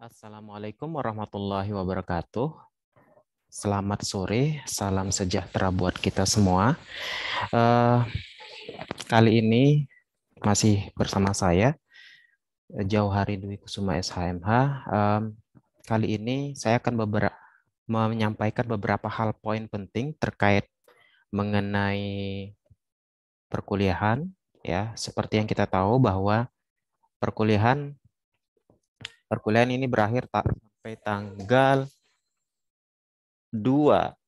Assalamualaikum warahmatullahi wabarakatuh. Selamat sore, salam sejahtera buat kita semua. Uh, kali ini masih bersama saya eh, Jauhari Dwi Kusuma SHMH. Um, kali ini saya akan beberapa menyampaikan beberapa hal poin penting terkait mengenai perkuliahan ya seperti yang kita tahu bahwa perkuliahan perkuliahan ini berakhir tak sampai tanggal 2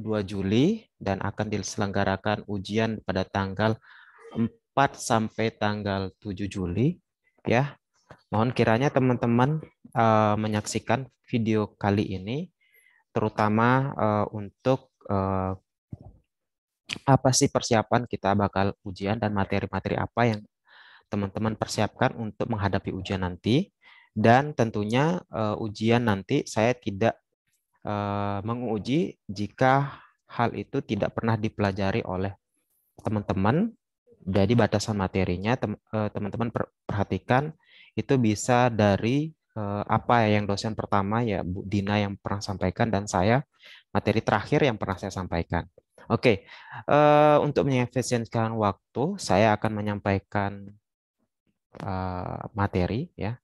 2 Juli dan akan diselenggarakan ujian pada tanggal 4 sampai tanggal 7 Juli ya. Mohon kiranya teman-teman uh, menyaksikan video kali ini terutama uh, untuk uh, apa sih persiapan kita bakal ujian dan materi-materi apa yang teman-teman persiapkan untuk menghadapi ujian nanti. Dan tentunya uh, ujian nanti saya tidak uh, menguji jika hal itu tidak pernah dipelajari oleh teman-teman. Jadi batasan materinya eh, teman-teman perhatikan itu bisa dari apa yang dosen pertama ya Bu Dina yang pernah sampaikan dan saya materi terakhir yang pernah saya sampaikan. Oke, okay. untuk mengefisienkan waktu saya akan menyampaikan materi ya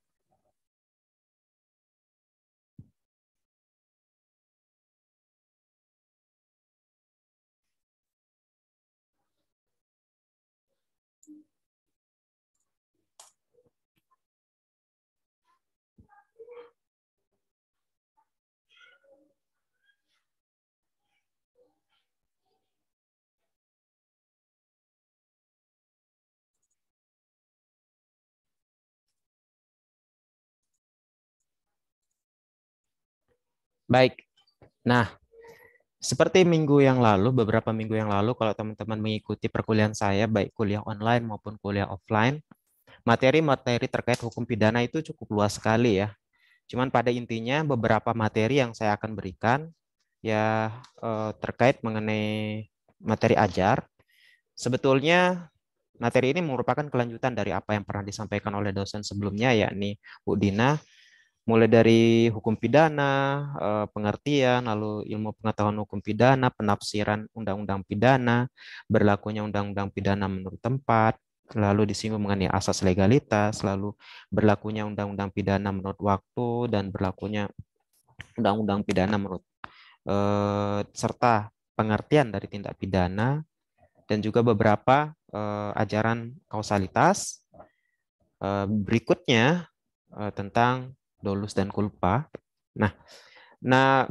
Baik. Nah, seperti minggu yang lalu, beberapa minggu yang lalu, kalau teman-teman mengikuti perkuliahan saya, baik kuliah online maupun kuliah offline, materi-materi terkait hukum pidana itu cukup luas sekali ya. Cuman pada intinya beberapa materi yang saya akan berikan ya eh, terkait mengenai materi ajar. Sebetulnya materi ini merupakan kelanjutan dari apa yang pernah disampaikan oleh dosen sebelumnya, yakni Bu Dina mulai dari hukum pidana, eh, pengertian, lalu ilmu pengetahuan hukum pidana, penafsiran undang-undang pidana, berlakunya undang-undang pidana menurut tempat, lalu disinggung mengenai asas legalitas, lalu berlakunya undang-undang pidana menurut waktu dan berlakunya undang-undang pidana menurut eh, serta pengertian dari tindak pidana dan juga beberapa eh, ajaran kausalitas. Eh, berikutnya eh, tentang dolus dan kulpa. Nah, nah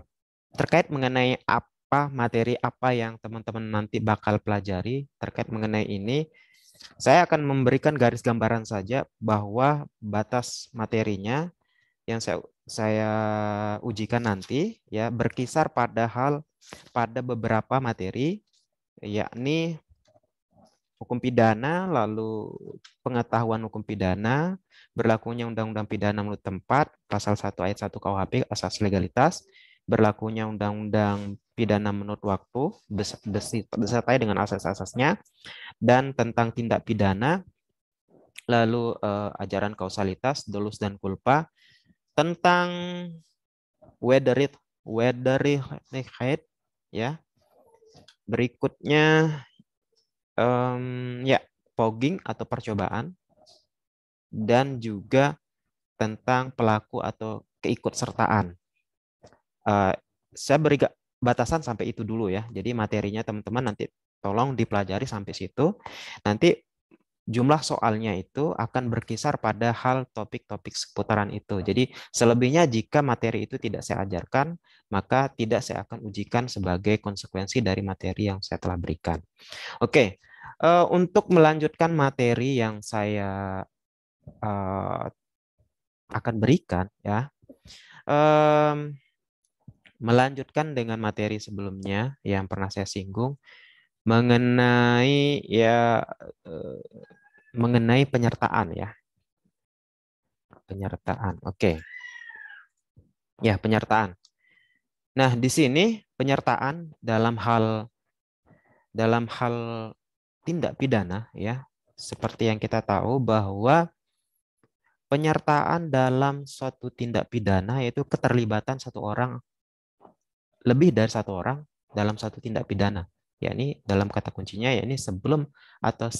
terkait mengenai apa materi apa yang teman-teman nanti bakal pelajari terkait mengenai ini, saya akan memberikan garis gambaran saja bahwa batas materinya yang saya saya ujikan nanti ya berkisar pada hal pada beberapa materi yakni hukum pidana, lalu pengetahuan hukum pidana, berlakunya Undang-Undang Pidana menurut tempat, pasal 1 ayat 1 KUHP, asas legalitas, berlakunya Undang-Undang Pidana menurut waktu, disertai dengan asas-asasnya, dan tentang tindak pidana, lalu eh, ajaran kausalitas, dolus dan kulpa, tentang whether it, whether it, ya, Berikutnya um, ya fogging atau percobaan dan juga tentang pelaku atau keikutsertaan. Uh, saya beri batasan sampai itu dulu ya. Jadi materinya teman-teman nanti tolong dipelajari sampai situ. Nanti jumlah soalnya itu akan berkisar pada hal topik-topik seputaran itu. Jadi selebihnya jika materi itu tidak saya ajarkan, maka tidak saya akan ujikan sebagai konsekuensi dari materi yang saya telah berikan. Oke, eh, untuk melanjutkan materi yang saya eh, akan berikan ya. Melanjutkan dengan materi sebelumnya yang pernah saya singgung, mengenai ya eh, mengenai penyertaan ya. Penyertaan. Oke. Okay. Ya, penyertaan. Nah, di sini penyertaan dalam hal dalam hal tindak pidana ya, seperti yang kita tahu bahwa penyertaan dalam suatu tindak pidana yaitu keterlibatan satu orang lebih dari satu orang dalam satu tindak pidana yakni dalam kata kuncinya yakni sebelum atau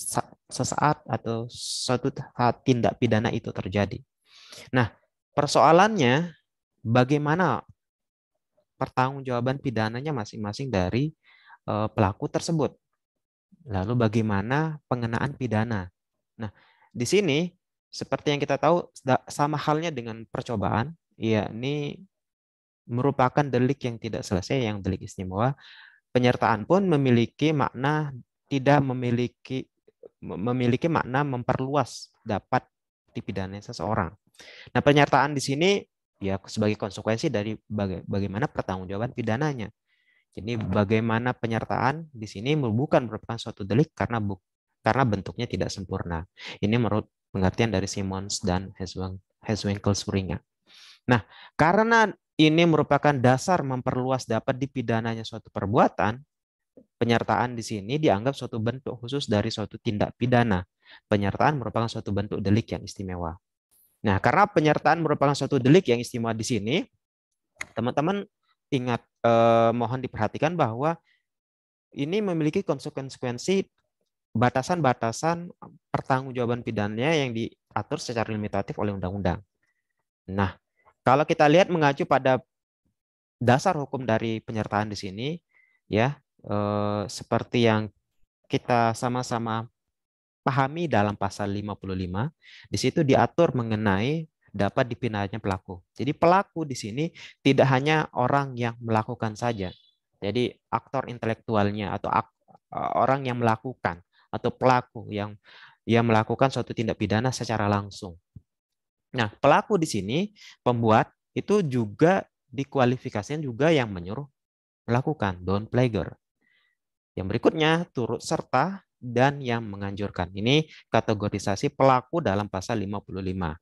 sesaat atau suatu saat tindak pidana itu terjadi. Nah, persoalannya bagaimana pertanggungjawaban pidananya masing-masing dari eh, pelaku tersebut. Lalu bagaimana pengenaan pidana? Nah, di sini seperti yang kita tahu sama halnya dengan percobaan, yakni merupakan delik yang tidak selesai yang delik istimewa penyertaan pun memiliki makna tidak memiliki memiliki makna memperluas dapat dipidana seseorang. Nah, penyertaan di sini ya sebagai konsekuensi dari baga bagaimana pertanggungjawaban pidananya. Jadi bagaimana penyertaan di sini bukan merupakan suatu delik karena bu karena bentuknya tidak sempurna. Ini menurut pengertian dari Simons dan Heswinkel Springer. Nah, karena ini merupakan dasar memperluas dapat dipidananya suatu perbuatan, penyertaan di sini dianggap suatu bentuk khusus dari suatu tindak pidana. Penyertaan merupakan suatu bentuk delik yang istimewa. Nah, karena penyertaan merupakan suatu delik yang istimewa di sini, teman-teman ingat eh, mohon diperhatikan bahwa ini memiliki konsekuensi batasan-batasan pertanggungjawaban pidananya yang diatur secara limitatif oleh undang-undang. Nah, kalau kita lihat mengacu pada dasar hukum dari penyertaan di sini, ya eh, seperti yang kita sama-sama pahami dalam pasal 55, di situ diatur mengenai dapat dipindahnya pelaku. Jadi pelaku di sini tidak hanya orang yang melakukan saja. Jadi aktor intelektualnya atau ak eh, orang yang melakukan atau pelaku yang yang melakukan suatu tindak pidana secara langsung. Nah, pelaku di sini pembuat itu juga dikualifikasinya juga yang menyuruh melakukan don't plagiar. Yang berikutnya turut serta dan yang menganjurkan. Ini kategorisasi pelaku dalam pasal 55.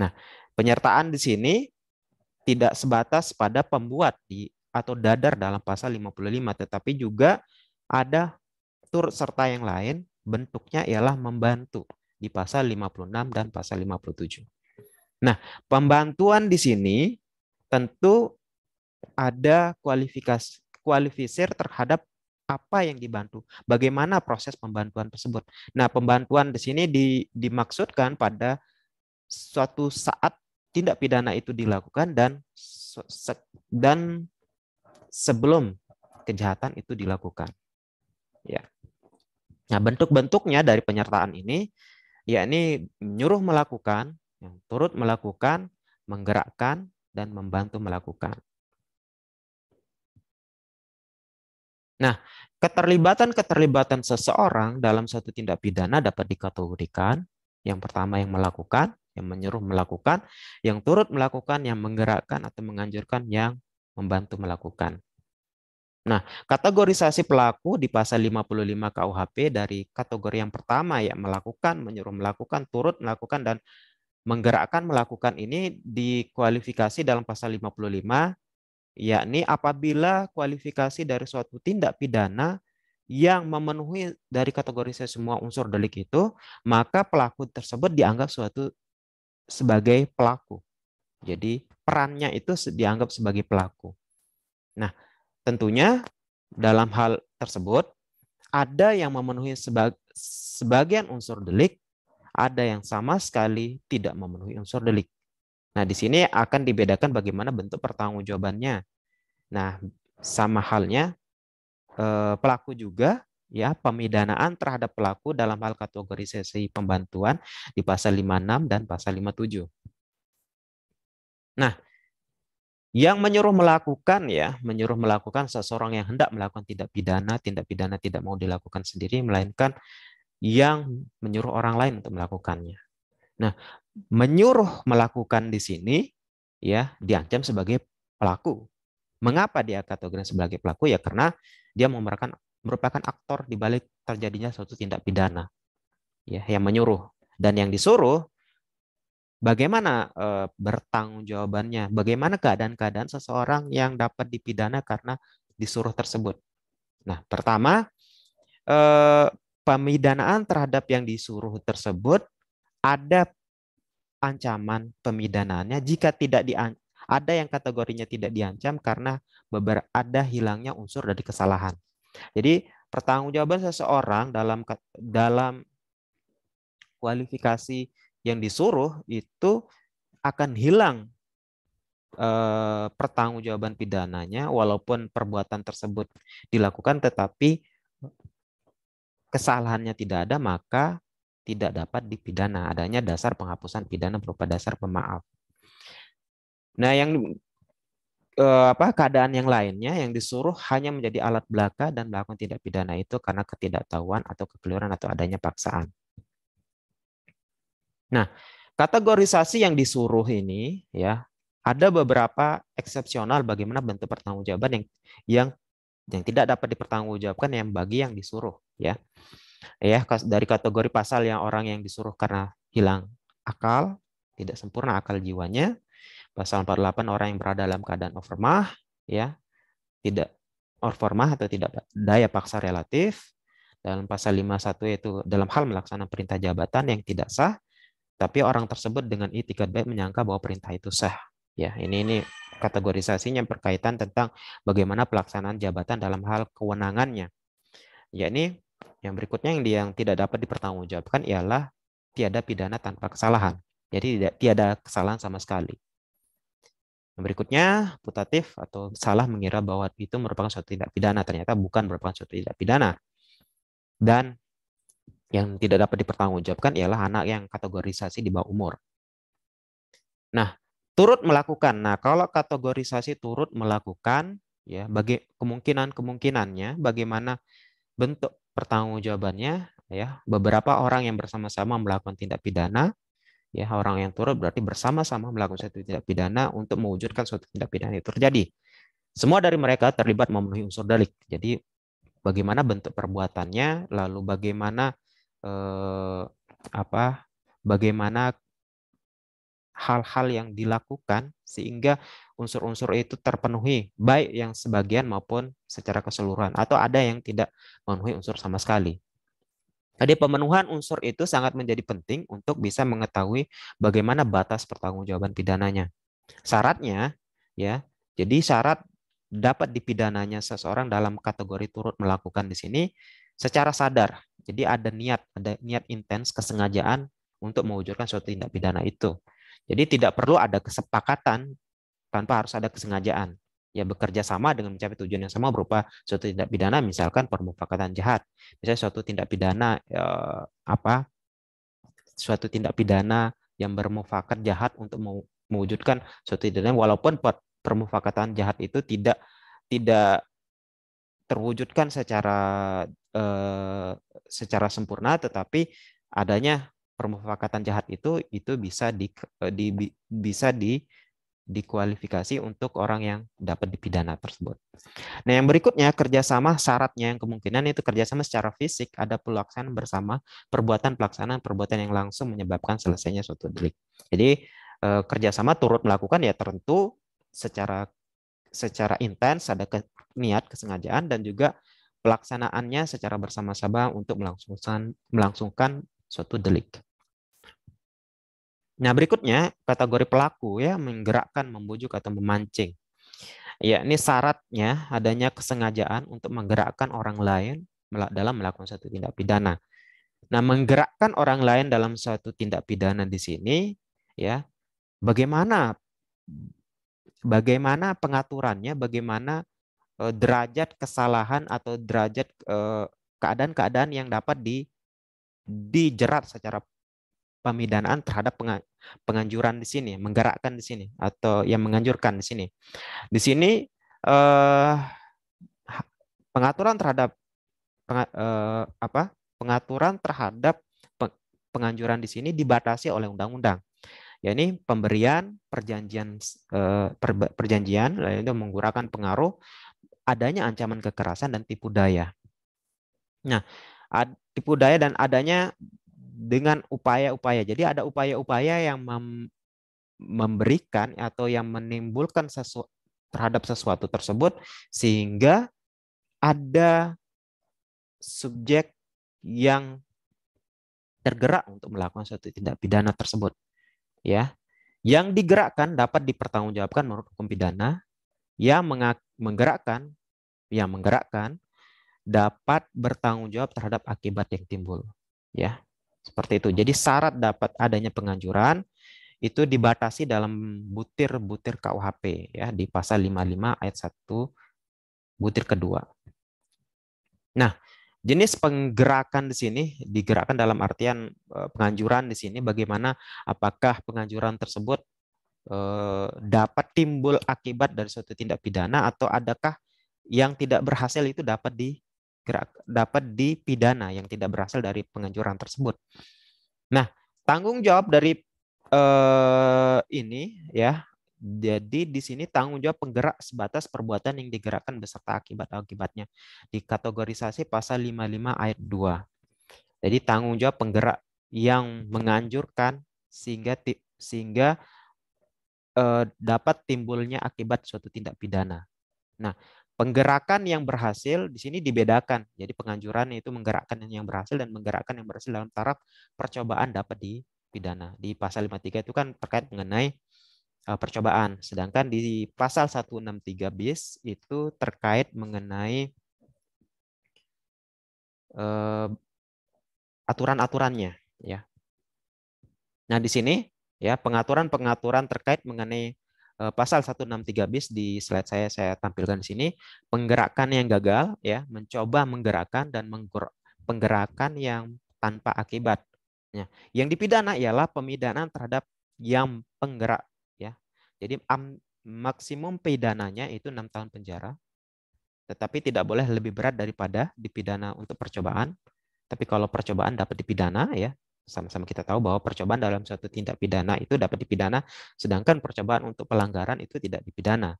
Nah, penyertaan di sini tidak sebatas pada pembuat di atau dadar dalam pasal 55 tetapi juga ada turut serta yang lain bentuknya ialah membantu di pasal 56 dan pasal 57. Nah, pembantuan di sini tentu ada kualifikasi kualifisir terhadap apa yang dibantu, bagaimana proses pembantuan tersebut. Nah, pembantuan di sini di, dimaksudkan pada suatu saat tindak pidana itu dilakukan dan dan sebelum kejahatan itu dilakukan. Ya. Nah, bentuk-bentuknya dari penyertaan ini yakni menyuruh melakukan, yang turut melakukan, menggerakkan, dan membantu melakukan. Nah, keterlibatan-keterlibatan seseorang dalam satu tindak pidana dapat dikategorikan. Yang pertama yang melakukan, yang menyuruh melakukan, yang turut melakukan, yang menggerakkan atau menganjurkan, yang membantu melakukan. Nah, kategorisasi pelaku di pasal 55 KUHP dari kategori yang pertama ya melakukan, menyuruh melakukan, turut melakukan dan menggerakkan melakukan ini dikualifikasi dalam pasal 55 yakni apabila kualifikasi dari suatu tindak pidana yang memenuhi dari kategorisasi semua unsur delik itu, maka pelaku tersebut dianggap suatu sebagai pelaku. Jadi perannya itu dianggap sebagai pelaku. Nah, Tentunya dalam hal tersebut ada yang memenuhi sebagian unsur delik, ada yang sama sekali tidak memenuhi unsur delik. Nah, di sini akan dibedakan bagaimana bentuk pertanggungjawabannya. Nah, sama halnya eh, pelaku juga ya pemidanaan terhadap pelaku dalam hal kategorisasi pembantuan di pasal 56 dan pasal 57. Nah, yang menyuruh melakukan ya, menyuruh melakukan seseorang yang hendak melakukan tindak pidana, tindak pidana tidak mau dilakukan sendiri melainkan yang menyuruh orang lain untuk melakukannya. Nah, menyuruh melakukan di sini ya diancam sebagai pelaku. Mengapa dia kategori sebagai pelaku? Ya karena dia merupakan merupakan aktor di balik terjadinya suatu tindak pidana. Ya, yang menyuruh dan yang disuruh bagaimana e, bertanggung jawabannya, bagaimana keadaan-keadaan seseorang yang dapat dipidana karena disuruh tersebut. Nah, pertama e, pemidanaan terhadap yang disuruh tersebut ada ancaman pemidanaannya jika tidak di ada yang kategorinya tidak diancam karena ada hilangnya unsur dari kesalahan. Jadi pertanggungjawaban seseorang dalam dalam kualifikasi yang disuruh itu akan hilang eh, pertanggungjawaban pidananya walaupun perbuatan tersebut dilakukan tetapi kesalahannya tidak ada maka tidak dapat dipidana adanya dasar penghapusan pidana berupa dasar pemaaf. Nah, yang eh, apa keadaan yang lainnya yang disuruh hanya menjadi alat belaka dan melakukan tidak pidana itu karena ketidaktahuan atau kekeliruan atau adanya paksaan. Nah, kategorisasi yang disuruh ini ya ada beberapa eksepsional bagaimana bentuk pertanggungjawaban yang yang yang tidak dapat dipertanggungjawabkan yang bagi yang disuruh ya. Ya, dari kategori pasal yang orang yang disuruh karena hilang akal, tidak sempurna akal jiwanya. Pasal 48 orang yang berada dalam keadaan overmah ya, tidak overmah atau tidak daya paksa relatif. Dalam pasal 51 yaitu dalam hal melaksanakan perintah jabatan yang tidak sah tapi orang tersebut dengan itikad baik menyangka bahwa perintah itu sah. Ya, ini ini kategorisasinya berkaitan tentang bagaimana pelaksanaan jabatan dalam hal kewenangannya. Ya ini yang berikutnya yang, yang tidak dapat dipertanggungjawabkan ialah tiada pidana tanpa kesalahan. Jadi tidak tiada kesalahan sama sekali. Yang berikutnya putatif atau salah mengira bahwa itu merupakan suatu tindak pidana ternyata bukan merupakan suatu tindak pidana. Dan yang tidak dapat dipertanggungjawabkan ialah anak yang kategorisasi di bawah umur. Nah, turut melakukan. Nah, kalau kategorisasi turut melakukan, ya bagi kemungkinan kemungkinannya bagaimana bentuk pertanggungjawabannya ya beberapa orang yang bersama-sama melakukan tindak pidana ya orang yang turut berarti bersama-sama melakukan satu tindak pidana untuk mewujudkan suatu tindak pidana itu terjadi semua dari mereka terlibat memenuhi unsur delik jadi bagaimana bentuk perbuatannya lalu bagaimana eh, apa bagaimana hal-hal yang dilakukan sehingga unsur-unsur itu terpenuhi baik yang sebagian maupun secara keseluruhan atau ada yang tidak memenuhi unsur sama sekali. Jadi pemenuhan unsur itu sangat menjadi penting untuk bisa mengetahui bagaimana batas pertanggungjawaban pidananya. Syaratnya ya. Jadi syarat dapat dipidananya seseorang dalam kategori turut melakukan di sini secara sadar jadi ada niat, ada niat intens, kesengajaan untuk mewujudkan suatu tindak pidana itu. Jadi tidak perlu ada kesepakatan tanpa harus ada kesengajaan. Ya bekerja sama dengan mencapai tujuan yang sama berupa suatu tindak pidana, misalkan permufakatan jahat, misalnya suatu tindak pidana eh, apa, suatu tindak pidana yang bermufakat jahat untuk mewujudkan suatu tindak pidana, walaupun permufakatan jahat itu tidak tidak terwujudkan secara eh, secara sempurna tetapi adanya permufakatan jahat itu itu bisa di, eh, di bisa di dikualifikasi untuk orang yang dapat dipidana tersebut. Nah, yang berikutnya kerjasama syaratnya yang kemungkinan itu kerjasama secara fisik ada pelaksanaan bersama perbuatan pelaksanaan perbuatan yang langsung menyebabkan selesainya suatu delik. Jadi eh, kerjasama turut melakukan ya tentu secara secara intens, ada ke, niat kesengajaan dan juga pelaksanaannya secara bersama-sama untuk melangsungkan melangsungkan suatu delik. Nah, berikutnya kategori pelaku ya menggerakkan, membujuk atau memancing. Ya, ini syaratnya adanya kesengajaan untuk menggerakkan orang lain dalam melakukan suatu tindak pidana. Nah, menggerakkan orang lain dalam suatu tindak pidana di sini ya, bagaimana bagaimana pengaturannya, bagaimana uh, derajat kesalahan atau derajat eh, keadaan-keadaan uh, yang dapat di dijerat secara pemidanaan terhadap penganjuran di sini, menggerakkan di sini atau yang menganjurkan di sini. Di sini uh, pengaturan terhadap penga, uh, apa? Pengaturan terhadap penganjuran di sini dibatasi oleh undang-undang ya ini pemberian perjanjian eh, perjanjian ya, itu menggunakan pengaruh adanya ancaman kekerasan dan tipu daya. Nah, tipu daya dan adanya dengan upaya-upaya. Jadi ada upaya-upaya yang memberikan atau yang menimbulkan sesu terhadap sesuatu tersebut sehingga ada subjek yang tergerak untuk melakukan suatu tindak pidana tersebut ya yang digerakkan dapat dipertanggungjawabkan menurut hukum pidana yang menggerakkan yang menggerakkan dapat bertanggung jawab terhadap akibat yang timbul ya seperti itu jadi syarat dapat adanya penganjuran itu dibatasi dalam butir-butir KUHP ya di pasal 55 ayat 1 butir kedua nah jenis penggerakan di sini digerakkan dalam artian eh, penganjuran di sini bagaimana apakah penganjuran tersebut eh, dapat timbul akibat dari suatu tindak pidana atau adakah yang tidak berhasil itu dapat di dapat dipidana yang tidak berhasil dari penganjuran tersebut. Nah, tanggung jawab dari eh, ini ya jadi di sini tanggung jawab penggerak sebatas perbuatan yang digerakkan beserta akibat-akibatnya. Dikategorisasi pasal 55 ayat 2. Jadi tanggung jawab penggerak yang menganjurkan sehingga sehingga eh, dapat timbulnya akibat suatu tindak pidana. Nah, penggerakan yang berhasil di sini dibedakan. Jadi penganjuran itu menggerakkan yang berhasil dan menggerakkan yang berhasil dalam taraf percobaan dapat dipidana. Di pasal 53 itu kan terkait mengenai Eh, percobaan. Sedangkan di pasal 163 bis itu terkait mengenai uh, aturan-aturannya ya. Nah, di sini ya pengaturan-pengaturan terkait mengenai uh, pasal 163 bis di slide saya saya tampilkan di sini penggerakan yang gagal ya, mencoba menggerakkan dan mengger penggerakan yang tanpa akibat. Ya. Yang dipidana ialah pemidanaan terhadap yang penggerak jadi am, maksimum pidananya itu enam tahun penjara, tetapi tidak boleh lebih berat daripada dipidana untuk percobaan. Tapi kalau percobaan dapat dipidana, ya sama-sama kita tahu bahwa percobaan dalam suatu tindak pidana itu dapat dipidana, sedangkan percobaan untuk pelanggaran itu tidak dipidana.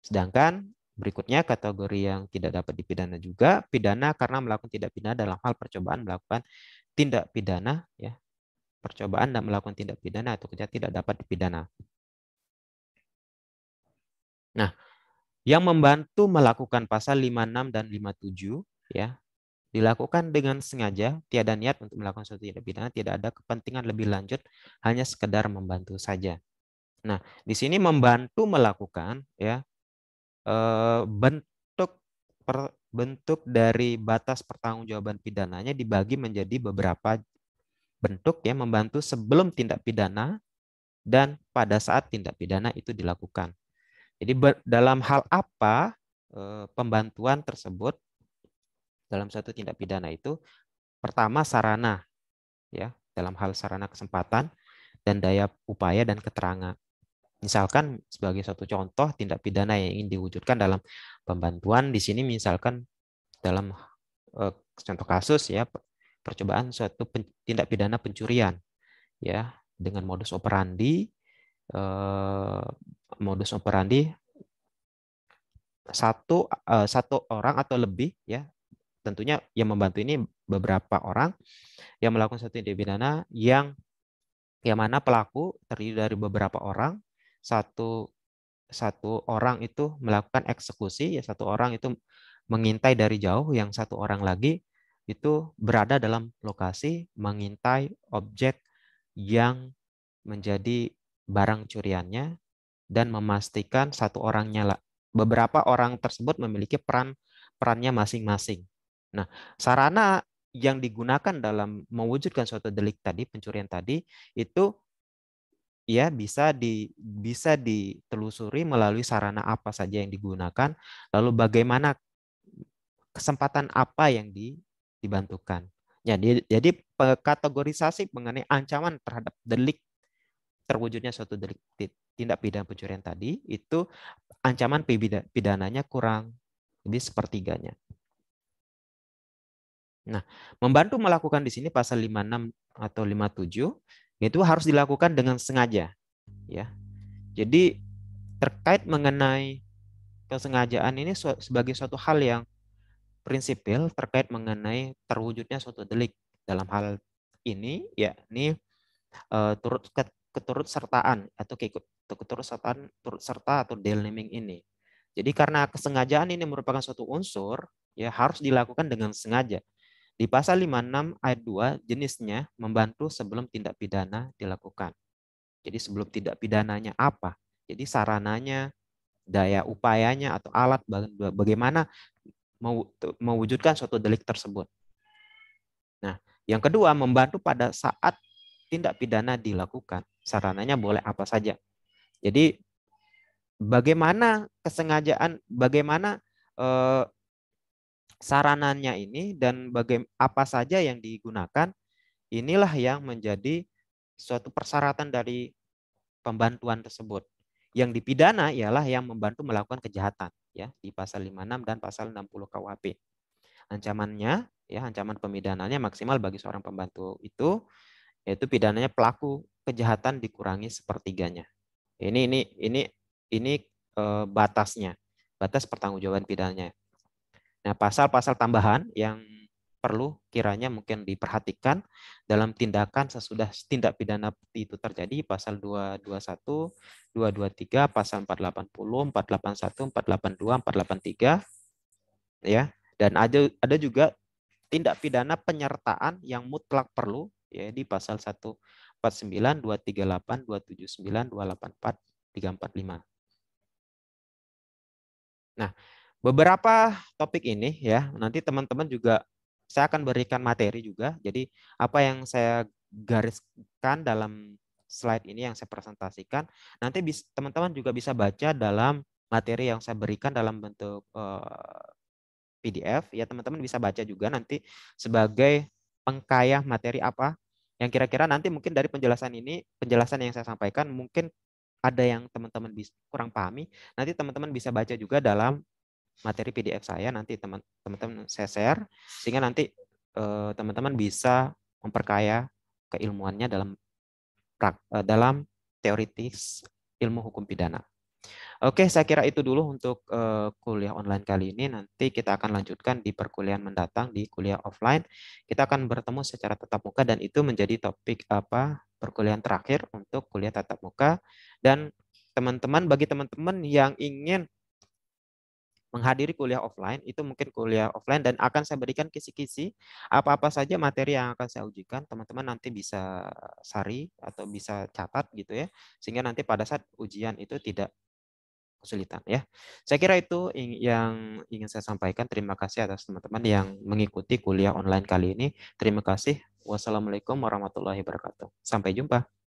Sedangkan berikutnya kategori yang tidak dapat dipidana juga pidana karena melakukan tindak pidana dalam hal percobaan melakukan tindak pidana ya percobaan dan melakukan tindak pidana atau kerja tidak dapat dipidana. Nah, yang membantu melakukan pasal 56 dan 57 ya dilakukan dengan sengaja tiada niat untuk melakukan suatu tindak pidana tidak ada kepentingan lebih lanjut hanya sekedar membantu saja nah di sini membantu melakukan ya eh, bentuk per, bentuk dari batas pertanggungjawaban pidananya dibagi menjadi beberapa bentuk ya membantu sebelum tindak pidana dan pada saat tindak pidana itu dilakukan jadi dalam hal apa eh, pembantuan tersebut dalam satu tindak pidana itu pertama sarana ya dalam hal sarana kesempatan dan daya upaya dan keterangan. Misalkan sebagai satu contoh tindak pidana yang ingin diwujudkan dalam pembantuan di sini misalkan dalam eh, contoh kasus ya percobaan suatu tindak pidana pencurian ya dengan modus operandi eh, modus operandi satu eh, satu orang atau lebih ya tentunya yang membantu ini beberapa orang yang melakukan satu tindak pidana yang yang mana pelaku terdiri dari beberapa orang satu satu orang itu melakukan eksekusi ya satu orang itu mengintai dari jauh yang satu orang lagi itu berada dalam lokasi mengintai objek yang menjadi barang curiannya dan memastikan satu orang nyala. Beberapa orang tersebut memiliki peran perannya masing-masing. Nah, sarana yang digunakan dalam mewujudkan suatu delik tadi, pencurian tadi itu ya bisa di bisa ditelusuri melalui sarana apa saja yang digunakan, lalu bagaimana kesempatan apa yang di, dibantukan. Ya, jadi, jadi kategorisasi mengenai ancaman terhadap delik terwujudnya suatu delik tindak pidana pencurian tadi itu ancaman pidananya kurang jadi sepertiganya. Nah, membantu melakukan di sini pasal 56 atau 57 itu harus dilakukan dengan sengaja ya. Jadi terkait mengenai kesengajaan ini sebagai suatu hal yang prinsipil terkait mengenai terwujudnya suatu delik dalam hal ini ya uh, turut keturut sertaan atau keikut sertaan turut serta atau del naming ini. Jadi karena kesengajaan ini merupakan suatu unsur ya harus dilakukan dengan sengaja. Di pasal 56 ayat 2 jenisnya membantu sebelum tindak pidana dilakukan. Jadi sebelum tindak pidananya apa? Jadi sarananya, daya upayanya atau alat bagaimana mewujudkan suatu delik tersebut. Nah, yang kedua membantu pada saat tindak pidana dilakukan sarananya boleh apa saja. Jadi bagaimana kesengajaan, bagaimana eh, sarananya ini dan bagaimana apa saja yang digunakan, inilah yang menjadi suatu persyaratan dari pembantuan tersebut. Yang dipidana ialah yang membantu melakukan kejahatan ya di pasal 56 dan pasal 60 KUHP. Ancamannya ya ancaman pemidananya maksimal bagi seorang pembantu itu yaitu pidananya pelaku kejahatan dikurangi sepertiganya. Ini ini ini ini e, batasnya, batas pertanggungjawaban pidananya. Nah, pasal-pasal tambahan yang perlu kiranya mungkin diperhatikan dalam tindakan sesudah tindak pidana itu terjadi pasal 221, 223, pasal 480, 481, 482, 483 ya. Dan ada ada juga tindak pidana penyertaan yang mutlak perlu ya di pasal 149, 238, 279, 284, 345. Nah, beberapa topik ini ya, nanti teman-teman juga saya akan berikan materi juga. Jadi apa yang saya gariskan dalam slide ini yang saya presentasikan, nanti teman-teman juga bisa baca dalam materi yang saya berikan dalam bentuk eh, PDF ya teman-teman bisa baca juga nanti sebagai pengkaya materi apa yang kira-kira nanti mungkin dari penjelasan ini, penjelasan yang saya sampaikan mungkin ada yang teman-teman kurang pahami, nanti teman-teman bisa baca juga dalam materi PDF saya nanti teman-teman saya share sehingga nanti eh, teman-teman bisa memperkaya keilmuannya dalam eh, dalam teoritis ilmu hukum pidana. Oke, saya kira itu dulu untuk eh, kuliah online kali ini. Nanti kita akan lanjutkan di perkuliahan mendatang di kuliah offline. Kita akan bertemu secara tatap muka dan itu menjadi topik apa perkuliahan terakhir untuk kuliah tatap muka. Dan teman-teman, bagi teman-teman yang ingin menghadiri kuliah offline, itu mungkin kuliah offline dan akan saya berikan kisi-kisi apa-apa saja materi yang akan saya ujikan. Teman-teman nanti bisa sari atau bisa catat gitu ya, sehingga nanti pada saat ujian itu tidak kesulitan ya. Saya kira itu yang ingin saya sampaikan. Terima kasih atas teman-teman yang mengikuti kuliah online kali ini. Terima kasih. Wassalamualaikum warahmatullahi wabarakatuh. Sampai jumpa.